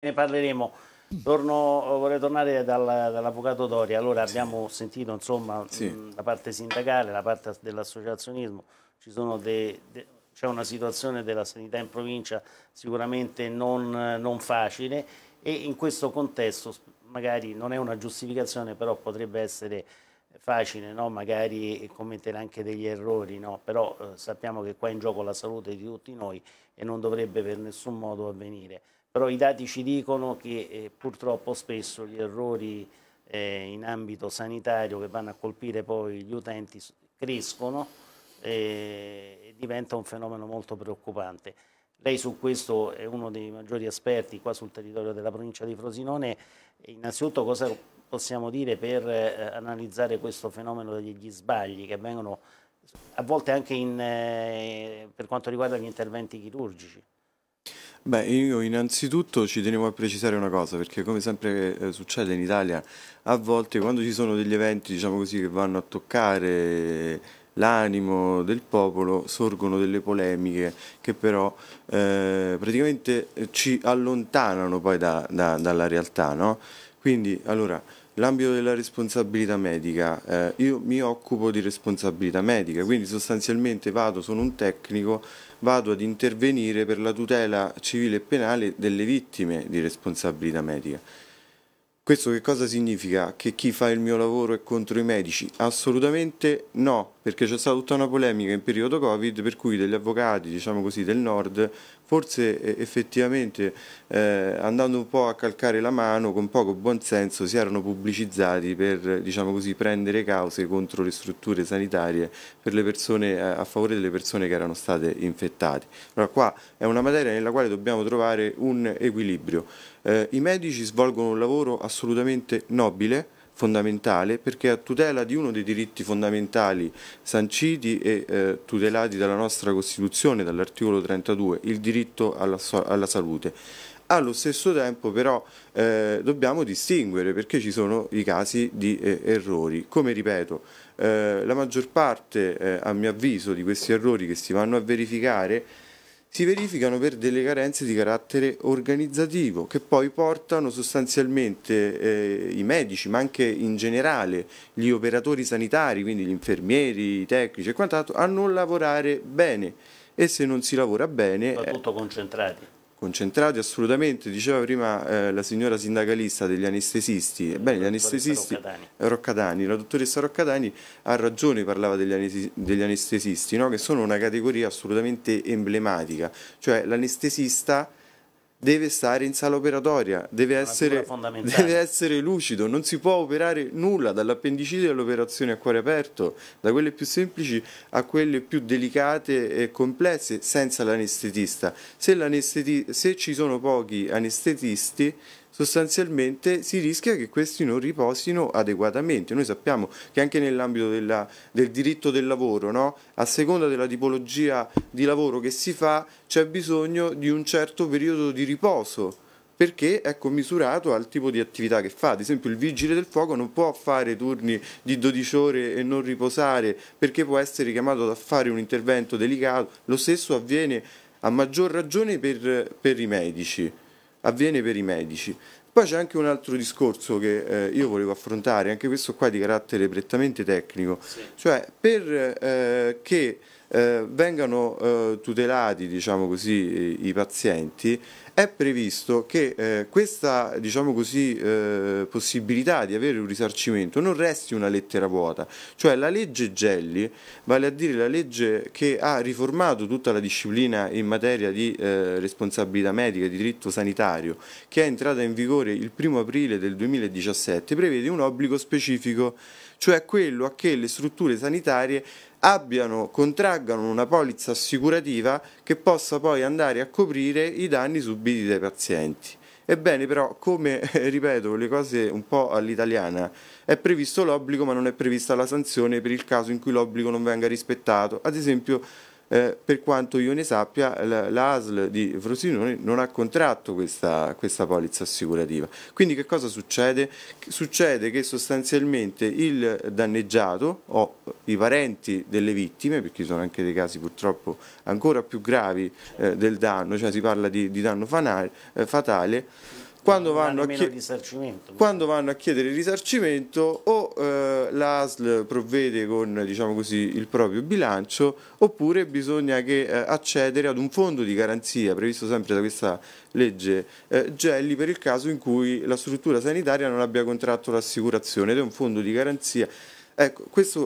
Ne parleremo. Torno, vorrei tornare dal, dall'avvocato Doria. Allora abbiamo sì. sentito insomma, sì. Mm, la parte sindacale, la parte dell'associazionismo, c'è una situazione della sanità in provincia sicuramente non, non, facile e in questo contesto magari non è una giustificazione però potrebbe essere facile no? magari commettere anche degli errori, no? però eh, sappiamo che qua è in gioco la salute di tutti noi e non dovrebbe per nessun modo avvenire però i dati ci dicono che eh, purtroppo spesso gli errori eh, in ambito sanitario che vanno a colpire poi gli utenti crescono eh, e diventa un fenomeno molto preoccupante. Lei su questo è uno dei maggiori esperti qua sul territorio della provincia di Frosinone. Innanzitutto cosa possiamo dire per eh, analizzare questo fenomeno degli sbagli che vengono a volte anche in, eh, per quanto riguarda gli interventi chirurgici? Beh, io innanzitutto ci tenevo a precisare una cosa, perché come sempre eh, succede in Italia, a volte quando ci sono degli eventi, diciamo così, che vanno a toccare l'animo del popolo, sorgono delle polemiche che però eh, praticamente ci allontanano poi da, da, dalla realtà, no? Quindi, allora L'ambito della responsabilità medica, eh, io mi occupo di responsabilità medica, quindi sostanzialmente vado, sono un tecnico, vado ad intervenire per la tutela civile e penale delle vittime di responsabilità medica. Questo che cosa significa? Che chi fa il mio lavoro è contro i medici? Assolutamente no, perché c'è stata tutta una polemica in periodo Covid per cui degli avvocati, diciamo così, del nord, forse eh, effettivamente eh, andando un po' a calcare la mano, con poco buonsenso, si erano pubblicizzati per, diciamo così, prendere cause contro le strutture sanitarie persone, eh, a favore delle persone che erano state infettate. Allora qua è una materia nella quale dobbiamo trovare un equilibrio. Eh, I medici svolgono un lavoro assolutamente assolutamente nobile, fondamentale, perché a tutela di uno dei diritti fondamentali sanciti e eh, tutelati dalla nostra Costituzione, dall'articolo 32, il diritto alla, alla salute. Allo stesso tempo però eh, dobbiamo distinguere perché ci sono i casi di eh, errori. Come ripeto, eh, la maggior parte eh, a mio avviso di questi errori che si vanno a verificare si verificano per delle carenze di carattere organizzativo che poi portano sostanzialmente eh, i medici ma anche in generale gli operatori sanitari, quindi gli infermieri, i tecnici e quant'altro, a non lavorare bene e se non si lavora bene... Soprattutto eh, concentrati concentrati assolutamente, diceva prima eh, la signora sindacalista degli anestesisti, ebbene gli anestesisti, Roccadani. Roccadani, la dottoressa Roccadani ha ragione, parlava degli, anestesisti, degli anestesisti no? che sono una categoria assolutamente emblematica, cioè l'anestesista deve stare in sala operatoria, deve essere, deve essere, lucido, non si può operare nulla, dall'appendicite all'operazione a cuore aperto, da quelle più semplici a quelle più delicate e complesse senza l'anestetista. Se, se ci sono pochi anestetisti sostanzialmente si rischia che questi non riposino adeguatamente. Noi sappiamo che anche nell'ambito del diritto del lavoro, no? a seconda della tipologia di lavoro che si fa, c'è bisogno di un certo periodo di riposo perché è commisurato al tipo di attività che fa. Ad esempio il vigile del fuoco non può fare turni di 12 ore e non riposare perché può essere chiamato a fare un intervento delicato. Lo stesso avviene a maggior ragione per, per i medici avviene per i medici. Poi c'è anche un altro discorso che eh, io volevo affrontare, anche questo qua di carattere prettamente tecnico, sì. cioè perché eh, eh, vengano eh, tutelati diciamo così, i pazienti è previsto che eh, questa diciamo così, eh, possibilità di avere un risarcimento non resti una lettera vuota, cioè la legge Gelli, vale a dire la legge che ha riformato tutta la disciplina in materia di eh, responsabilità medica e di diritto sanitario, che è entrata in vigore il 1 aprile del 2017, prevede un obbligo specifico cioè quello a che le strutture sanitarie abbiano, contraggano una polizza assicurativa che possa poi andare a coprire i danni subiti dai pazienti. Ebbene però, come eh, ripeto, le cose un po' all'italiana, è previsto l'obbligo ma non è prevista la sanzione per il caso in cui l'obbligo non venga rispettato. Ad esempio eh, per quanto io ne sappia l'ASL di Frosinone non ha contratto questa, questa, polizza assicurativa. Quindi che cosa succede? Succede che sostanzialmente il danneggiato o i parenti delle vittime, perché ci sono anche dei casi purtroppo ancora più gravi eh, del danno, cioè si parla di, di danno fanale, eh, fatale, quando vanno, quando vanno, a chiedere il risarcimento o eh, l'ASL provvede con diciamo così, il proprio bilancio oppure bisogna che, eh, accedere ad un fondo di garanzia previsto sempre da questa legge eh, Gelli per il caso in cui la struttura sanitaria non abbia contratto l'assicurazione ed è un fondo di garanzia. Ecco, questo